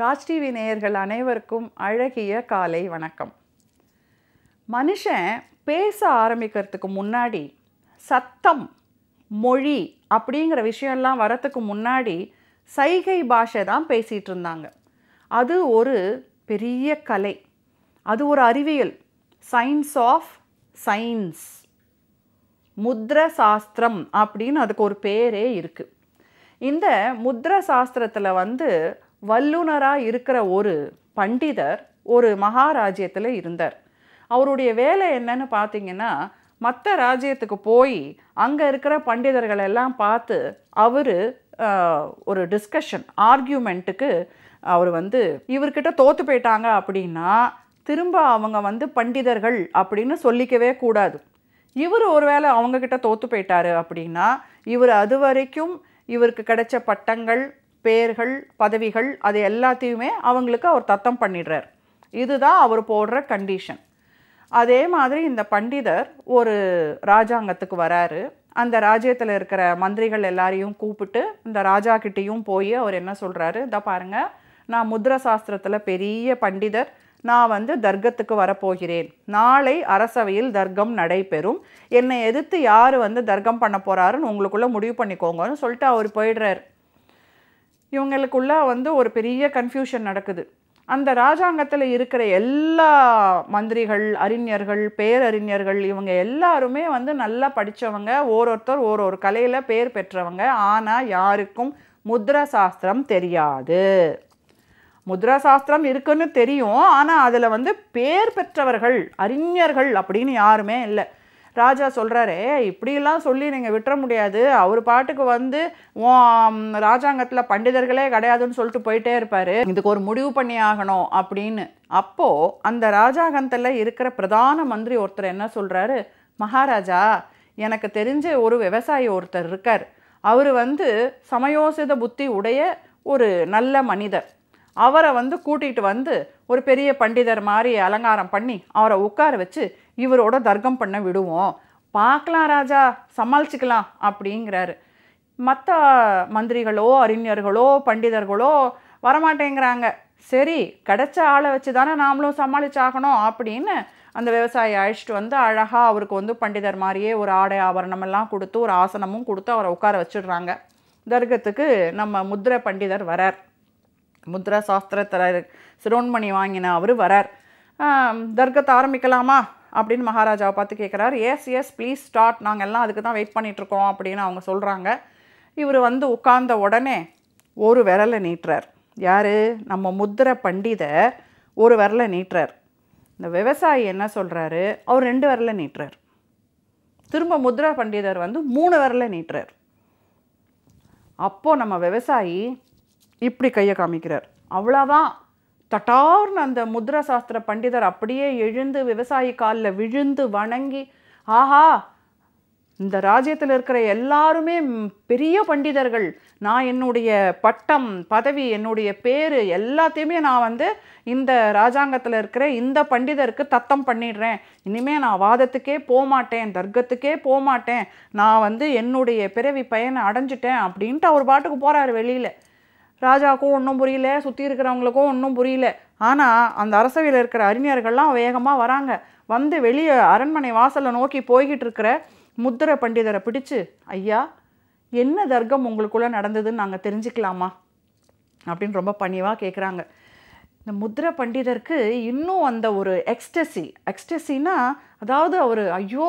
Raj TV நேயர்கள் அனைவருக்கும் அழகிய காலை வணக்கம் மனுஷன் பேச ஆரம்பிக்கிறதுக்கு முன்னாடி சத்தம் மொழி அப்படிங்கிற விஷயம்லாம் வரத்துக்கு முன்னாடி சைகை பாஷை தான் பேசிகிட்டு இருந்தாங்க அது ஒரு பெரிய கலை அது ஒரு அறிவியல் சயின்ஸ் ஆஃப் சயின்ஸ் முத்ர சாஸ்திரம் அப்படின்னு அதுக்கு ஒரு பேரே இருக்குது இந்த முத்ர சாஸ்திரத்தில் வந்து வல்லுனராக இருக்கிற ஒரு பண்டிதர் ஒரு மகாராஜ்யத்தில் இருந்தார் அவருடைய வேலை என்னன்னு பார்த்தீங்கன்னா மற்ற ராஜ்யத்துக்கு போய் அங்கே இருக்கிற பண்டிதர்கள் எல்லாம் பார்த்து அவர் ஒரு டிஸ்கஷன் ஆர்கியூமெண்ட்டுக்கு அவர் வந்து இவர்கிட்ட தோற்று போயிட்டாங்க அப்படின்னா திரும்ப அவங்க வந்து பண்டிதர்கள் அப்படின்னு சொல்லிக்கவே கூடாது இவர் ஒருவேளை அவங்கக்கிட்ட தோற்று போயிட்டாரு அப்படின்னா இவர் அது வரைக்கும் இவருக்கு கிடைச்ச பட்டங்கள் பேர்கள் பதவிகள் அது எல்லாத்தையுமே அவங்களுக்கு அவர் தத்தம் பண்ணிடுறார் இதுதான் அவர் போடுற கண்டிஷன் அதே மாதிரி இந்த பண்டிதர் ஒரு ராஜாங்கத்துக்கு வராரு அந்த ராஜ்யத்தில் இருக்கிற மந்திரிகள் எல்லாரையும் கூப்பிட்டு இந்த ராஜா கிட்டேயும் போய் அவர் என்ன சொல்கிறாரு இதை பாருங்கள் நான் முத்ர சாஸ்திரத்தில் பெரிய பண்டிதர் நான் வந்து தர்க்கத்துக்கு வரப்போகிறேன் நாளை அரசவையில் தர்க்கம் நடைபெறும் என்னை எதிர்த்து யார் வந்து தர்க்கம் பண்ண போகிறாருன்னு உங்களுக்குள்ளே முடிவு பண்ணிக்கோங்கன்னு சொல்லிட்டு அவர் போயிடுறார் இவங்களுக்குள்ள வந்து ஒரு பெரிய கன்ஃபியூஷன் நடக்குது அந்த ராஜாங்கத்தில் இருக்கிற எல்லா மந்திரிகள் அறிஞர்கள் பேரறிஞர்கள் இவங்க எல்லாருமே வந்து நல்லா படித்தவங்க ஓரொருத்தர் ஒரு ஒரு கலையில் பேர் பெற்றவங்க ஆனால் யாருக்கும் முத்ரா சாஸ்திரம் தெரியாது முத்ரா சாஸ்திரம் இருக்குன்னு தெரியும் ஆனால் அதில் வந்து பேர் பெற்றவர்கள் அறிஞர்கள் அப்படின்னு யாருமே இல்லை ராஜா சொல்கிறாரு இப்படிலாம் சொல்லி நீங்கள் விட்டுற முடியாது அவர் பாட்டுக்கு வந்து ராஜாங்கத்தில் பண்டிதர்களே கிடையாதுன்னு சொல்லிட்டு போயிட்டே இருப்பார் இதுக்கு ஒரு முடிவு பண்ணி ஆகணும் அப்படின்னு அப்போது அந்த ராஜாங்கத்தில் இருக்கிற பிரதான மந்திரி ஒருத்தர் என்ன சொல்கிறாரு மகாராஜா எனக்கு தெரிஞ்ச ஒரு விவசாயி ஒருத்தர் இருக்கார் அவர் வந்து சமயோசித புத்தி உடைய ஒரு நல்ல மனிதர் அவரை வந்து கூட்டிகிட்டு வந்து ஒரு பெரிய பண்டிதர் மாதிரி அலங்காரம் பண்ணி அவரை உட்கார வச்சு இவரோட தர்க்கம் பண்ண விடுவோம் பார்க்கலாம் ராஜா சமாளிச்சுக்கலாம் அப்படிங்கிறாரு மற்ற மந்திரிகளோ அறிஞர்களோ பண்டிதர்களோ வரமாட்டேங்கிறாங்க சரி கிடைச்ச ஆளை வச்சு தானே நாமளும் சமாளிச்சாகணும் அப்படின்னு அந்த விவசாயி அழைச்சிட்டு வந்து அழகாக அவருக்கு வந்து பண்டிதர் மாதிரியே ஒரு ஆடை ஆபரணமெல்லாம் கொடுத்து ஒரு ஆசனமும் கொடுத்து அவரை உட்கார வச்சிடுறாங்க தர்க்கத்துக்கு நம்ம முத்ர பண்டிதர் வரார் முத்ரா சாஸ்திரத்தில் சிரோன்மணி வாங்கின அவர் வரார் தர்க்கத்தை ஆரம்பிக்கலாமா அப்படின்னு மகாராஜாவை பார்த்து கேட்குறாரு எஸ் எஸ் ப்ளீஸ் ஸ்டார்ட் நாங்கள் எல்லாம் அதுக்கு தான் வெயிட் பண்ணிகிட்ருக்கோம் அப்படின்னு அவங்க சொல்கிறாங்க இவர் வந்து உட்கார்ந்த உடனே ஒரு விரலை நீட்டுறார் யார் நம்ம முத்திரை பண்டிதர் ஒரு விரலை நீட்டுறார் இந்த விவசாயி என்ன சொல்கிறாரு அவர் ரெண்டு விரலை நீட்டுறார் திரும்ப முத்ரா பண்டிதர் வந்து மூணு விரலை நீட்டுறார் அப்போது நம்ம விவசாயி இப்படி கையை காமிக்கிறார் அவ்வளோதான் தட்டார்னு அந்த முத்ரா சாஸ்திர பண்டிதர் அப்படியே எழுந்து விவசாயி காலில் விழுந்து வணங்கி ஆஹா இந்த ராஜ்யத்தில் இருக்கிற எல்லாருமே பெரிய பண்டிதர்கள் நான் என்னுடைய பட்டம் பதவி என்னுடைய பேர் எல்லாத்தையுமே நான் வந்து இந்த ராஜாங்கத்தில் இருக்கிற இந்த பண்டிதருக்கு தத்தம் பண்ணிடுறேன் இனிமேல் நான் வாதத்துக்கே போகமாட்டேன் தர்க்கத்துக்கே போகமாட்டேன் நான் வந்து என்னுடைய பிறவி பயனை அடைஞ்சிட்டேன் அப்படின்ட்டு அவர் பாட்டுக்கு போகிறார் வெளியில் ராஜாவுக்கும் ஒன்றும் புரியல சுற்றி இருக்கிறவங்களுக்கும் ஒன்றும் புரியல ஆனால் அந்த அரசவையில் இருக்கிற அறிஞர்கள்லாம் வேகமாக வராங்க வந்து வெளியே அரண்மனை வாசலை நோக்கி போய்கிட்டு இருக்கிற முத்திர பண்டிதரை பிடிச்சு ஐயா என்ன தர்க்கம் உங்களுக்குள்ளே நடந்ததுன்னு நாங்கள் தெரிஞ்சுக்கலாமா அப்படின்னு ரொம்ப பணிவாக கேட்குறாங்க இந்த முத்திர பண்டிதருக்கு இன்னும் அந்த ஒரு எக்ஸ்டசி எக்ஸ்டசின்னா அதாவது அவர் ஐயோ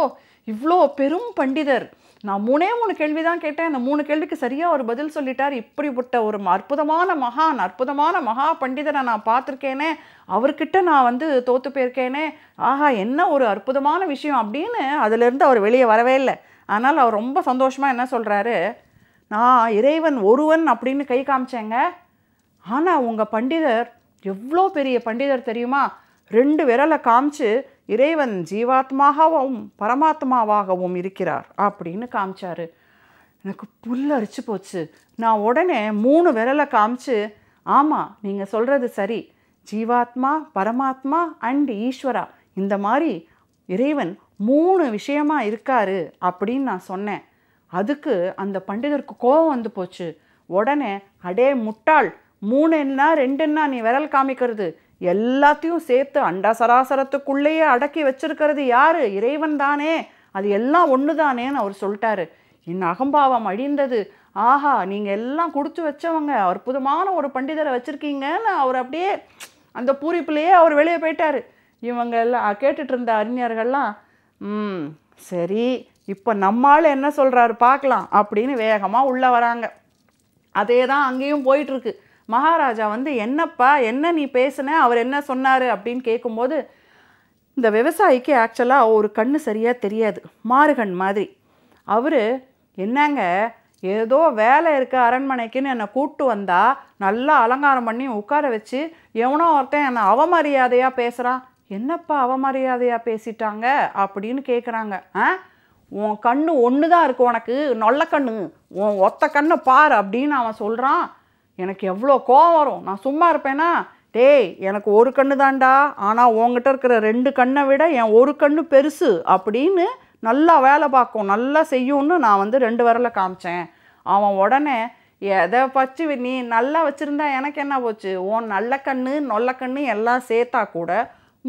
இவ்வளோ பெரும் பண்டிதர் நான் மூணே மூணு கேள்வி தான் கேட்டேன் அந்த மூணு கேள்விக்கு சரியாக ஒரு பதில் சொல்லிட்டார் இப்படிப்பட்ட ஒரு அற்புதமான மகான் அற்புதமான மகா பண்டிதரை நான் பார்த்துருக்கேனே அவர்கிட்ட நான் வந்து தோற்று போயிருக்கேனே ஆஹா என்ன ஒரு அற்புதமான விஷயம் அப்படின்னு அதிலிருந்து அவர் வெளியே வரவே இல்லை ஆனால் அவர் ரொம்ப சந்தோஷமாக என்ன சொல்கிறாரு நான் இறைவன் ஒருவன் அப்படின்னு கை காமிச்சேங்க ஆனால் உங்கள் பண்டிதர் எவ்வளோ பெரிய பண்டிதர் தெரியுமா ரெண்டு விரலை காமிச்சு இறைவன் ஜீவாத்மாகவும் பரமாத்மாவாகவும் இருக்கிறார் அப்படின்னு காமிச்சார் எனக்கு புல் அரிச்சு போச்சு நான் உடனே மூணு விரலை காமிச்சு ஆமாம் நீங்கள் சொல்கிறது சரி ஜீவாத்மா பரமாத்மா அண்ட் ஈஸ்வரா இந்த மாதிரி இறைவன் மூணு விஷயமா இருக்காரு அப்படின்னு நான் சொன்னேன் அதுக்கு அந்த பண்டிதருக்கு கோபம் வந்து போச்சு உடனே அடே முட்டாள் மூணுன்னா ரெண்டுன்னா நீ விரல் காமிக்கிறது எல்லாத்தையும் சேர்த்து அண்டா சராசரத்துக்குள்ளேயே அடக்கி வச்சிருக்கிறது யார் இறைவன் தானே அது எல்லாம் ஒன்று தானேன்னு அவர் சொல்லிட்டாரு என் அகம்பாவம் அழிந்தது ஆஹா நீங்கள் எல்லாம் குடித்து வச்சவங்க அற்புதமான ஒரு பண்டிதரை வச்சுருக்கீங்கன்னு அவர் அப்படியே அந்த பூரிப்புலேயே அவர் வெளியே போயிட்டார் இவங்க எல்லாம் கேட்டுட்டு இருந்த அறிஞர்கள்லாம் ம் சரி இப்போ நம்மால் என்ன சொல்கிறாரு பார்க்கலாம் அப்படின்னு வேகமாக உள்ளே வராங்க அதே தான் அங்கேயும் போயிட்டுருக்கு மகாராஜா வந்து என்னப்பா என்ன நீ பேசுன அவர் என்ன சொன்னார் அப்படின்னு கேட்கும்போது இந்த விவசாயிக்கு ஆக்சுவலாக ஒரு கண்ணு சரியாக தெரியாது மாறுகண் மாதிரி அவர் என்னங்க ஏதோ வேலை இருக்க அரண்மனைக்குன்னு என்னை கூப்பிட்டு வந்தால் நல்லா அலங்காரம் பண்ணி உட்கார வச்சு எவனோ ஒருத்தன் என்னை அவமரியாதையாக பேசுகிறான் என்னப்பா அவமரியாதையாக பேசிட்டாங்க அப்படின்னு கேட்குறாங்க ஆ உன் கண்ணு ஒன்று தான் இருக்கு உனக்கு நொல்ல கண்ணு உன் ஒத்த கண்ணை பார் அப்படின்னு அவன் சொல்கிறான் எனக்கு எவ்வளோ கோவம் வரும் நான் சும்மா இருப்பேனா டேய் எனக்கு ஒரு கண்ணு தாண்டா ஆனால் உங்ககிட்ட இருக்கிற ரெண்டு கண்ணை விட என் ஒரு கண்ணு பெருசு அப்படின்னு நல்லா வேலை பார்க்கும் நல்லா செய்யும்னு நான் வந்து ரெண்டு விரலை காமிச்சேன் அவன் உடனே எதை பச்சு நீ நல்லா வச்சுருந்தா எனக்கு என்ன போச்சு உன் நல்ல கண்ணு நொல்ல கண்ணு எல்லாம் சேர்த்தா கூட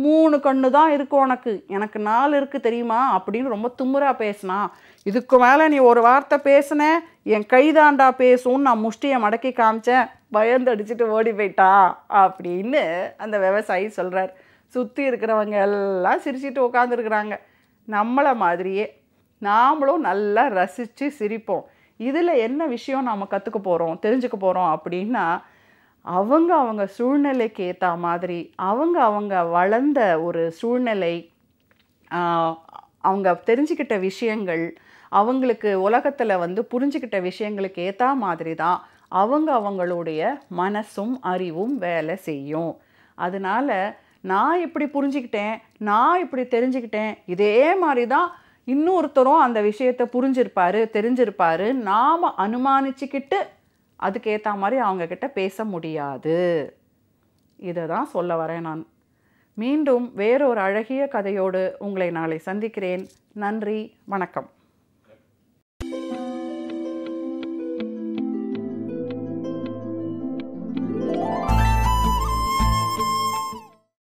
மூணு கண்ணு தான் இருக்கும் உனக்கு எனக்கு நாலு இருக்குது தெரியுமா அப்படின்னு ரொம்ப தும்முறாக பேசினா இதுக்கு மேலே நீ ஒரு வார்த்தை பேசின என் கைதாண்டா பேசும்னு நான் முஷ்டியை மடக்கி காமிச்சேன் அடிச்சுட்டு ஓடி போயிட்டா அப்படின்னு அந்த விவசாயி சொல்கிறார் சுற்றி இருக்கிறவங்க எல்லாம் சிரிச்சிட்டு உட்காந்துருக்குறாங்க நம்மளை மாதிரியே நாமளும் நல்லா ரசித்து சிரிப்போம் இதில் என்ன விஷயம் நாம் கற்றுக்க போகிறோம் தெரிஞ்சுக்க போகிறோம் அப்படின்னா அவங்க அவங்க சூழ்நிலைக்கு ஏற்ற மாதிரி அவங்க அவங்க வளர்ந்த ஒரு சூழ்நிலை அவங்க தெரிஞ்சுக்கிட்ட விஷயங்கள் அவங்களுக்கு உலகத்தில் வந்து புரிஞ்சுக்கிட்ட விஷயங்களுக்கு ஏற்ற மாதிரி தான் அவங்க அவங்களுடைய மனசும் அறிவும் வேலை செய்யும் அதனால் நான் இப்படி புரிஞ்சுக்கிட்டேன் நான் இப்படி தெரிஞ்சுக்கிட்டேன் இதே மாதிரி தான் இன்னொருத்தரும் அந்த விஷயத்தை புரிஞ்சிருப்பார் தெரிஞ்சிருப்பாரு நாம் அனுமானிச்சுக்கிட்டு அதுக்கேற்ற மாதிரி அவங்கக்கிட்ட பேச முடியாது இதை தான் சொல்ல வரேன் நான் மீண்டும் வேறொரு அழகிய கதையோடு உங்களை நாளை சந்திக்கிறேன் நன்றி வணக்கம்